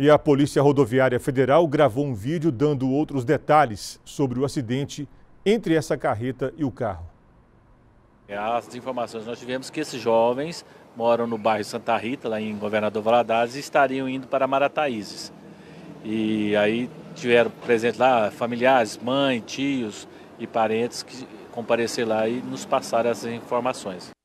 E a Polícia Rodoviária Federal gravou um vídeo dando outros detalhes sobre o acidente entre essa carreta e o carro. É, as informações nós tivemos que esses jovens moram no bairro Santa Rita, lá em Governador Valadares, e estariam indo para Marataízes. E aí tiveram presentes lá familiares, mãe, tios e parentes que compareceram lá e nos passaram essas informações.